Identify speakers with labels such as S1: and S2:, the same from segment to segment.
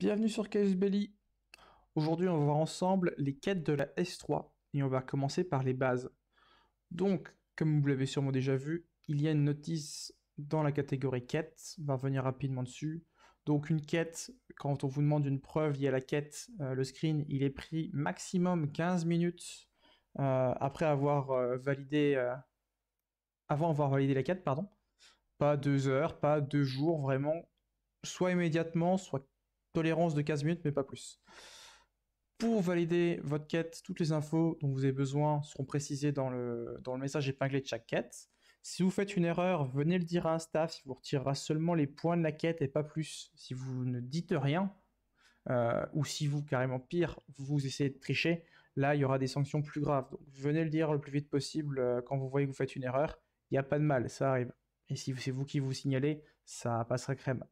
S1: Bienvenue sur Chaos Aujourd'hui, on va voir ensemble les quêtes de la S3 et on va commencer par les bases. Donc, comme vous l'avez sûrement déjà vu, il y a une notice dans la catégorie quête. On va revenir rapidement dessus. Donc, une quête, quand on vous demande une preuve y a la quête, euh, le screen, il est pris maximum 15 minutes euh, après avoir euh, validé, avant avoir validé la quête, pardon. Pas deux heures, pas deux jours, vraiment. Soit immédiatement, soit tolérance de 15 minutes, mais pas plus. Pour valider votre quête, toutes les infos dont vous avez besoin seront précisées dans le, dans le message épinglé de chaque quête. Si vous faites une erreur, venez le dire à un staff, il vous retirera seulement les points de la quête et pas plus. Si vous ne dites rien, euh, ou si vous, carrément pire, vous essayez de tricher, là, il y aura des sanctions plus graves. Donc, venez le dire le plus vite possible euh, quand vous voyez que vous faites une erreur. Il n'y a pas de mal, ça arrive. Et si c'est vous qui vous signalez, ça passera crème.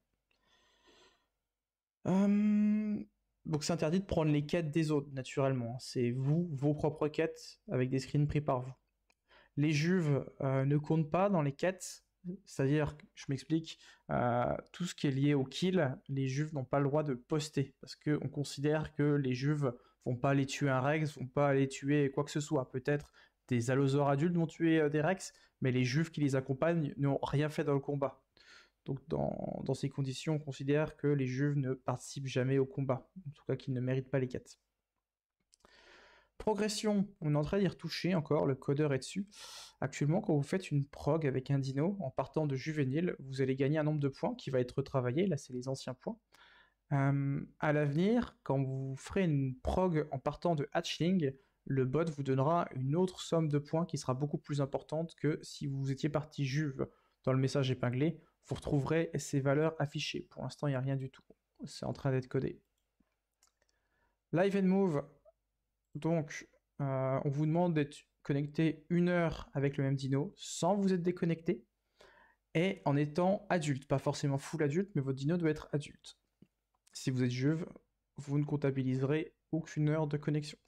S1: Euh, donc c'est interdit de prendre les quêtes des autres, naturellement. Hein. C'est vous, vos propres quêtes, avec des screens pris par vous. Les juves euh, ne comptent pas dans les quêtes, c'est-à-dire, je m'explique, euh, tout ce qui est lié au kill, les juves n'ont pas le droit de poster, parce qu'on considère que les juves vont pas aller tuer un rex, vont pas aller tuer quoi que ce soit. Peut-être des allosaures adultes vont tuer des rex, mais les juves qui les accompagnent n'ont rien fait dans le combat. Donc dans, ces conditions, on considère que les juves ne participent jamais au combat, en tout cas qu'ils ne méritent pas les quêtes. Progression, on est en train d'y retoucher encore, le codeur est dessus. Actuellement, quand vous faites une prog avec un dino, en partant de juvénile, vous allez gagner un nombre de points qui va être retravaillé, là c'est les anciens points. Euh, à l'avenir, quand vous ferez une prog en partant de hatchling, le bot vous donnera une autre somme de points qui sera beaucoup plus importante que si vous étiez parti juve dans le message épinglé vous retrouverez ces valeurs affichées. Pour l'instant, il n'y a rien du tout. C'est en train d'être codé. Live and Move, donc, euh, on vous demande d'être connecté une heure avec le même dino sans vous être déconnecté et en étant adulte. Pas forcément full adulte, mais votre dino doit être adulte. Si vous êtes juve, vous ne comptabiliserez aucune heure de connexion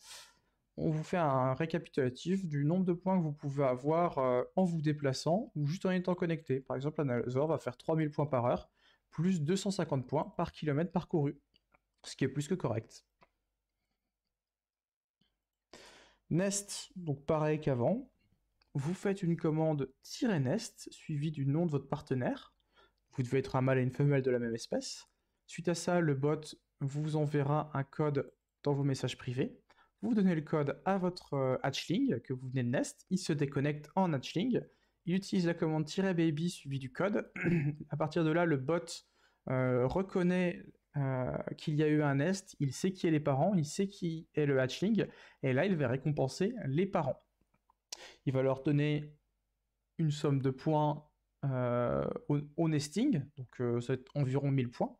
S1: on vous fait un récapitulatif du nombre de points que vous pouvez avoir euh, en vous déplaçant ou juste en étant connecté. Par exemple, un va faire 3000 points par heure, plus 250 points par kilomètre parcouru, ce qui est plus que correct. Nest, donc pareil qu'avant, vous faites une commande -nest suivie du nom de votre partenaire. Vous devez être un mâle et une femelle de la même espèce. Suite à ça, le bot vous enverra un code dans vos messages privés vous donnez le code à votre euh, hatchling que vous venez de nest, il se déconnecte en hatchling, il utilise la commande "-baby" suivi du code. à partir de là, le bot euh, reconnaît euh, qu'il y a eu un nest, il sait qui est les parents, il sait qui est le hatchling, et là, il va récompenser les parents. Il va leur donner une somme de points au, nesting, donc ça va être environ 1000 points.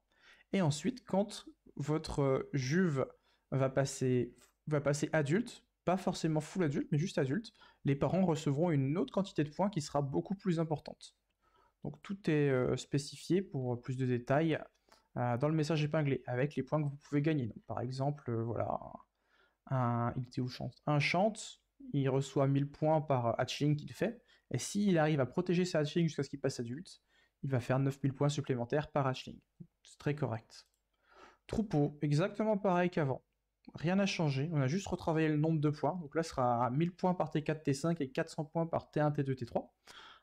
S1: Et ensuite, quand votre juve va passer va passer adulte, pas forcément full adulte, mais juste adulte, les parents recevront une autre quantité de points qui sera beaucoup plus importante. Donc tout est euh, spécifié pour euh, plus de détails euh, dans le message épinglé, avec les points que vous pouvez gagner. par exemple, voilà, un, il chante Un chante, il reçoit 1000 points par hatchling qu'il fait, et s'il arrive à protéger sa hatchling jusqu'à ce qu'il passe adulte, il va faire 9000 points supplémentaires par hatchling. C'est très correct. Troupeau, exactement pareil qu'avant rien n'a changé. On a juste retravaillé le nombre de points. Donc là, ce sera 1000 points par T4, T5 et 400 points par T1, T2, T3,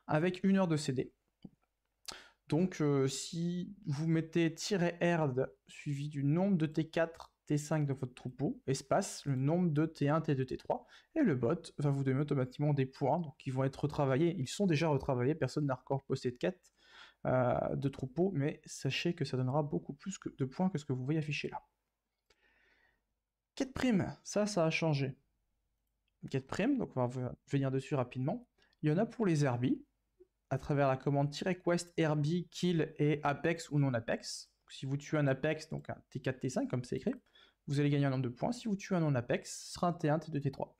S1: avec une heure de CD. Donc euh, si vous mettez "-erd", suivi du nombre de T4, T5 de votre troupeau, espace, le nombre de T1, T2, T3, et le bot va vous donner automatiquement des points, donc ils vont être retravaillés, ils sont déjà retravaillés, personne n'a encore posté de quête euh, de troupeau, mais sachez que ça donnera beaucoup plus de points que ce que vous voyez affiché là. Quête prime, ça, ça a changé. Quête prime, donc on va venir dessus rapidement. Il y en a pour les Herbie, à travers la commande T-request, Herbie kill et apex ou non apex. si vous tuez un apex, donc un T4, T5 comme c'est écrit, vous allez gagner un nombre de points. Si vous tuez un non apex, ce sera un T1, T2, T3.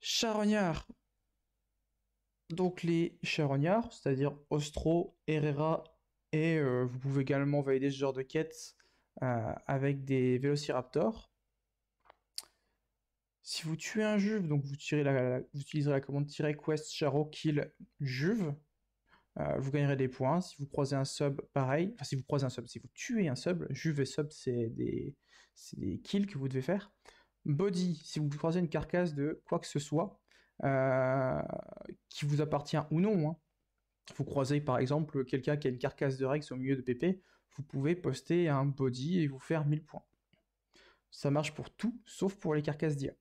S1: Charognard. Donc les charognards, c'est-à-dire Ostro, Herrera, et euh, vous pouvez également valider ce genre de quête euh, avec des vélociraptors. Si vous tuez un juve, donc vous, tirez vous utiliserez la commande "-quest charo kill juve", euh, vous gagnerez des points. Si vous croisez un sub, pareil. Enfin, si vous croisez un sub, si vous tuez un sub, juve et sub, c'est des, kills que vous devez faire. Body, si vous croisez une carcasse de quoi que ce soit, euh, qui vous appartient ou non. Hein. Vous croisez par exemple quelqu'un qui a une carcasse de Rex au milieu de PP, vous pouvez poster un body et vous faire 1000 points. Ça marche pour tout, sauf pour les carcasses d'IA.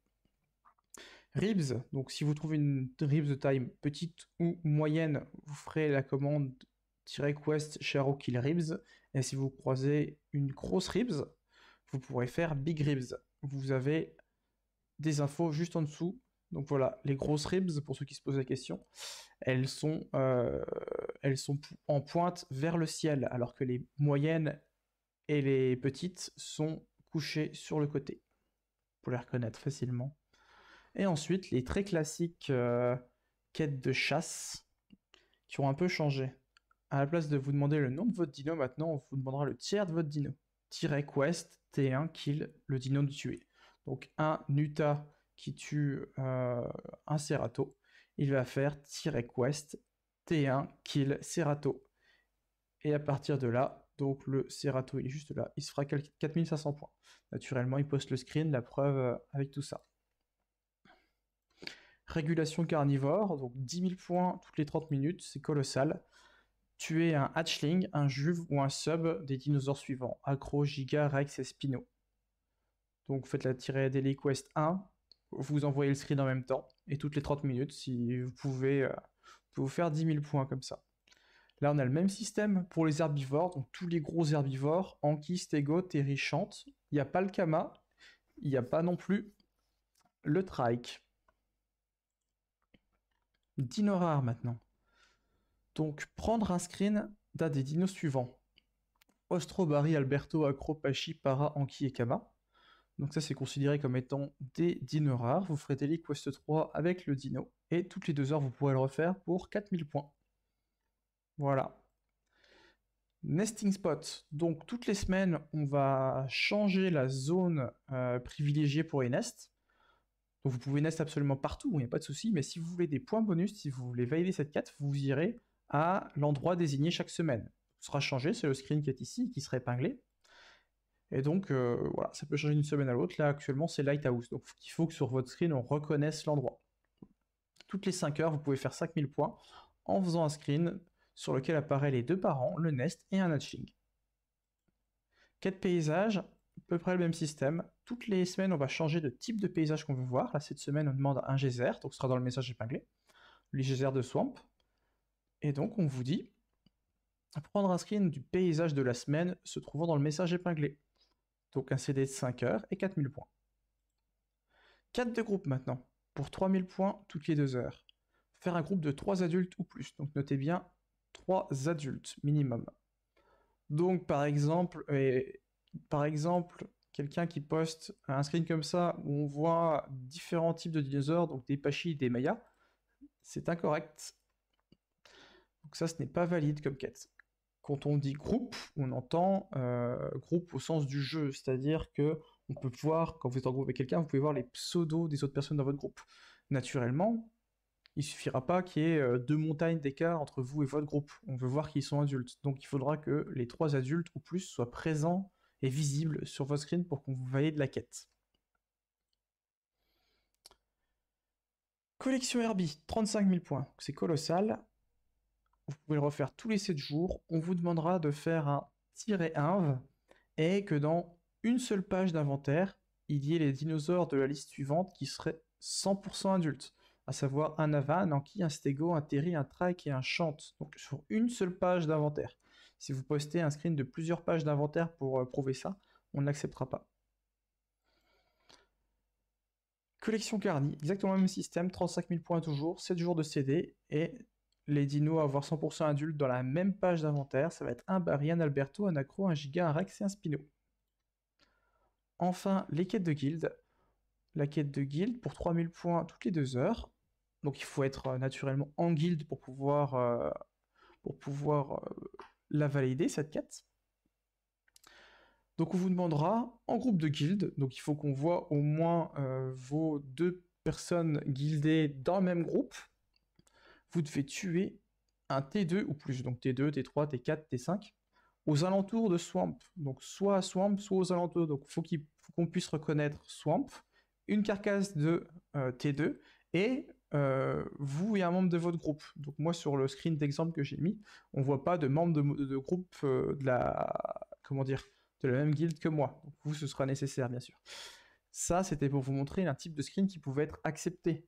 S1: Ribs, donc si vous trouvez une ribs de taille petite ou moyenne, vous ferez la commande -quest charo kill ribs. Et si vous croisez une grosse ribs, vous pourrez faire big ribs. Vous avez des infos juste en dessous donc voilà, les grosses ribs, pour ceux qui se posent la question, elles sont, euh, elles sont en pointe vers le ciel, alors que les moyennes et les petites sont couchées sur le côté. pour les reconnaître facilement. Et ensuite, les très classiques euh, quêtes de chasse qui ont un peu changé. À la place de vous demander le nom de votre dino, maintenant on vous demandera le tiers de votre dino. Tiret quest T1 kill le dino de tuer. Donc un Nuta qui tue euh, un Cerato, il va faire -quest T1 kill Cerato. Et à partir de là, donc le Cerato est juste là, il se fera 4500 points. Naturellement, il poste le screen, la preuve euh, avec tout ça. Régulation carnivore, donc 10 000 points toutes les 30 minutes, c'est colossal. Tuer un hatchling, un juve ou un sub des dinosaures suivants, Acro, Giga, Rex et Spino. Donc faites-la tirer des Quest 1, vous envoyez le screen en même temps, et toutes les 30 minutes, si vous pouvez, euh, vous faire 10 000 points comme ça. Là, on a le même système pour les herbivores, donc tous les gros herbivores, Anki, Stego, Terry, Chante. Il n'y a pas le Kama, il n'y a pas non plus le Trike. Dino rare maintenant. Donc, prendre un screen d'un des dinos suivants. Barry, Alberto, Acro, Pachi, Para, Anki et Kama. Donc ça c'est considéré comme étant des dinos rares. Vous ferez Daily Quest 3 avec le dino. Et toutes les deux heures vous pourrez le refaire pour 4000 points. Voilà. Nesting spot. Donc toutes les semaines on va changer la zone euh, privilégiée pour les nests. Donc vous pouvez nest absolument partout, il n'y a pas de souci. Mais si vous voulez des points bonus, si vous voulez valider cette carte, vous irez à l'endroit désigné chaque semaine. Ce sera changé, c'est le screen qui est ici, qui sera épinglé. Et donc, euh, voilà, ça peut changer d'une semaine à l'autre. Là, actuellement, c'est Lighthouse. Donc, il faut que sur votre screen, on reconnaisse l'endroit. Toutes les 5 heures, vous pouvez faire 5000 points en faisant un screen sur lequel apparaît les deux parents, le nest et un Hatching. Quatre paysages, à peu près le même système. Toutes les semaines, on va changer de type de paysage qu'on veut voir. Là, cette semaine, on demande un geyser, donc ce sera dans le message épinglé. Le geyser de Swamp. Et donc, on vous dit prendre un screen du paysage de la semaine se trouvant dans le message épinglé. Donc un CD de 5 heures et 4000 points. 4 de groupe maintenant, pour 3000 points toutes les 2 heures. Faire un groupe de 3 adultes ou plus, donc notez bien 3 adultes minimum. Donc par exemple, euh, par exemple quelqu'un qui poste un screen comme ça où on voit différents types de dinosaures, donc des pachis, des mayas, c'est incorrect. Donc ça, ce n'est pas valide comme quête quand on dit groupe, on entend euh, groupe au sens du jeu, c'est-à-dire que on peut voir, quand vous êtes en groupe avec quelqu'un, vous pouvez voir les pseudos des autres personnes dans votre groupe. Naturellement, il suffira pas qu'il y ait euh, deux montagnes d'écart entre vous et votre groupe. On veut voir qu'ils sont adultes. Donc il faudra que les trois adultes ou plus soient présents et visibles sur votre screen pour qu'on vous de la quête. Collection Herbie, 35 000 points, c'est colossal vous pouvez le refaire tous les 7 jours. On vous demandera de faire un -inv et que dans une seule page d'inventaire, il y ait les dinosaures de la liste suivante qui seraient 100% adultes, à savoir un Ava, un Anki, un Stego, un Terry, un Trike et un Chant, donc sur une seule page d'inventaire. Si vous postez un screen de plusieurs pages d'inventaire pour euh, prouver ça, on ne l'acceptera pas. Collection Carni, exactement le même système, 35 000 points toujours, 7 jours de CD et les dinos à avoir 100% adultes dans la même page d'inventaire, ça va être un Barry, un Alberto, un Acro, un Giga, un Rex et un Spino. Enfin, les quêtes de guild. La quête de guild pour 3000 points toutes les deux heures. Donc il faut être euh, naturellement en guilde pour pouvoir, euh, pour pouvoir euh, la valider, cette quête. Donc on vous demandera en groupe de guild. donc il faut qu'on voit au moins vos deux personnes guildées dans le même groupe, vous devez tuer un T2 ou plus, donc T2, T3, T4, T5, aux alentours de Swamp. Donc soit à Swamp, soit aux alentours. Donc faut il faut qu'on puisse reconnaître Swamp, une carcasse de euh, T2, et euh, vous et un membre de votre groupe. Donc moi sur le screen d'exemple que j'ai mis, on voit pas de membre de, groupe euh, de la comment dire de la même guilde que moi. Donc vous ce sera nécessaire bien sûr. Ça c'était pour vous montrer un type de screen qui pouvait être accepté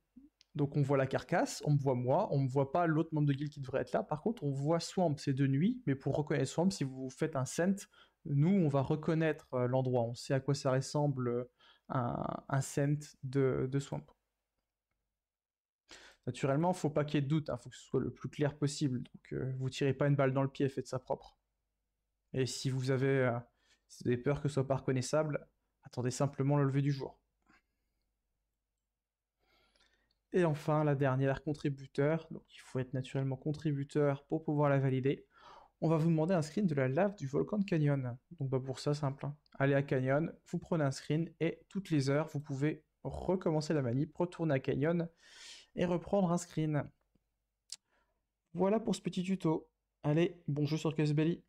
S1: donc on voit la carcasse, on me voit moi, on me voit pas l'autre membre de guild qui devrait être là. Par contre, on voit Swamp, c'est de nuit, mais pour reconnaître Swamp, si vous faites un scent, nous on va reconnaître euh, l'endroit, on sait à quoi ça ressemble euh, un, un scent de, Swamp. Naturellement, faut pas qu'il y ait de doute, il hein, faut que ce soit le plus clair possible. Donc euh, vous tirez pas une balle dans le pied, faites ça propre. Et si vous avez, peur que ce soit pas reconnaissable, attendez simplement le lever du jour. Et enfin, la dernière, contributeur. Donc il faut être naturellement contributeur pour pouvoir la valider. On va vous demander un screen de la lave du volcan de Canyon. Donc bah, pour ça, simple. Hein. Allez à Canyon, vous prenez un screen et toutes les heures, vous pouvez recommencer la manip, retourner à Canyon et reprendre un screen. Voilà pour ce petit tuto. Allez, bon jeu sur belli